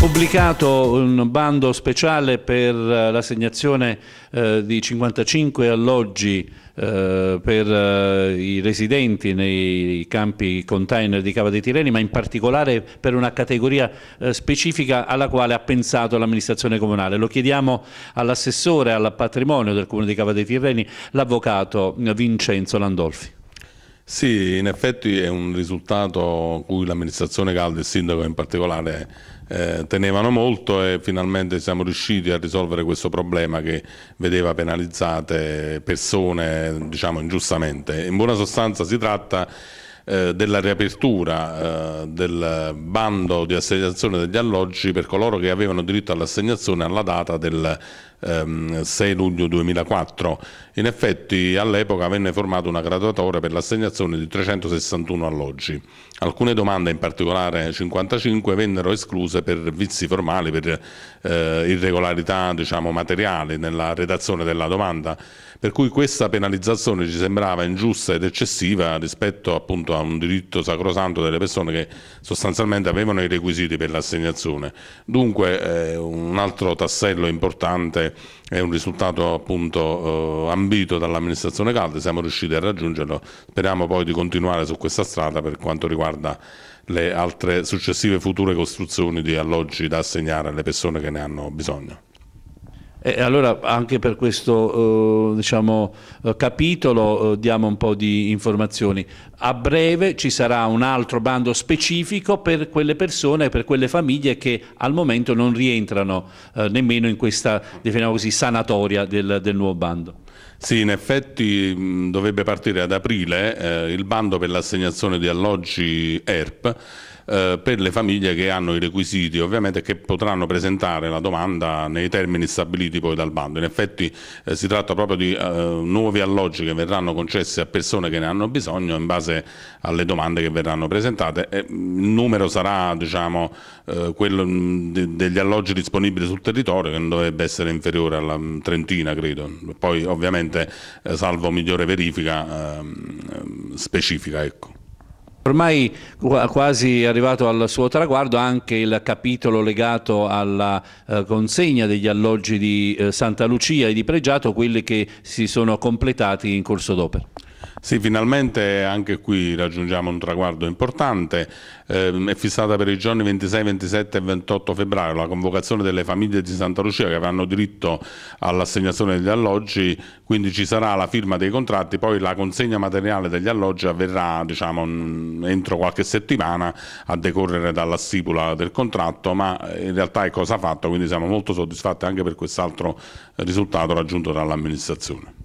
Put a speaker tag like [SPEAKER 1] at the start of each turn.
[SPEAKER 1] pubblicato un bando speciale per eh, l'assegnazione eh, di 55 alloggi eh, per eh, i residenti nei campi container di Cava dei Tireni, ma in particolare per una categoria specifica alla quale ha pensato l'amministrazione comunale. Lo chiediamo all'assessore al patrimonio del comune di Cava dei Tireni, l'avvocato Vincenzo Landolfi.
[SPEAKER 2] Sì, in effetti è un risultato cui l'amministrazione Calde e il sindaco in particolare eh, tenevano molto e finalmente siamo riusciti a risolvere questo problema che vedeva penalizzate persone diciamo ingiustamente. In buona sostanza si tratta eh, della riapertura eh, del bando di assegnazione degli alloggi per coloro che avevano diritto all'assegnazione alla data del ehm, 6 luglio 2004. In effetti all'epoca venne formata una graduatoria per l'assegnazione di 361 alloggi. Alcune domande, in particolare 55, vennero escluse per vizi formali, per eh, irregolarità diciamo, materiali nella redazione della domanda, per cui questa penalizzazione ci sembrava ingiusta ed eccessiva rispetto appunto a un diritto sacrosanto delle persone che sostanzialmente avevano i requisiti per l'assegnazione. Dunque eh, un altro tassello importante è un risultato appunto eh, ambito dall'amministrazione Calde, siamo riusciti a raggiungerlo, speriamo poi di continuare su questa strada per quanto riguarda le altre successive future costruzioni di alloggi da assegnare alle persone che ne hanno bisogno.
[SPEAKER 1] E allora anche per questo eh, diciamo, eh, capitolo eh, diamo un po' di informazioni. A breve ci sarà un altro bando specifico per quelle persone, per quelle famiglie che al momento non rientrano nemmeno in questa diciamo così, sanatoria del, del nuovo bando. Sì, in effetti dovrebbe partire ad aprile eh, il bando per l'assegnazione di
[SPEAKER 2] alloggi ERP eh, per le famiglie che hanno i requisiti ovviamente che potranno presentare la domanda nei termini stabiliti poi dal bando in effetti eh, si tratta proprio di eh, nuovi alloggi che verranno concessi a persone che ne hanno bisogno in base alle domande che verranno presentate e, il numero sarà diciamo, eh, quello de degli alloggi disponibili sul territorio che non dovrebbe essere inferiore alla trentina credo poi ovviamente ovviamente eh, salvo migliore verifica ehm, specifica. Ecco.
[SPEAKER 1] Ormai quasi arrivato al suo traguardo anche il capitolo legato alla eh, consegna degli alloggi di eh, Santa Lucia e di Pregiato, quelli che si sono completati in corso d'opera. Sì, finalmente anche qui raggiungiamo un traguardo
[SPEAKER 2] importante. Eh, è fissata per i giorni 26, 27 e 28 febbraio la convocazione delle famiglie di Santa Lucia che avranno diritto all'assegnazione degli alloggi, quindi ci sarà la firma dei contratti, poi la consegna materiale degli alloggi avverrà diciamo, entro qualche settimana a decorrere dalla stipula del contratto, ma in realtà è cosa fatta, quindi siamo molto soddisfatti anche per quest'altro risultato raggiunto dall'amministrazione.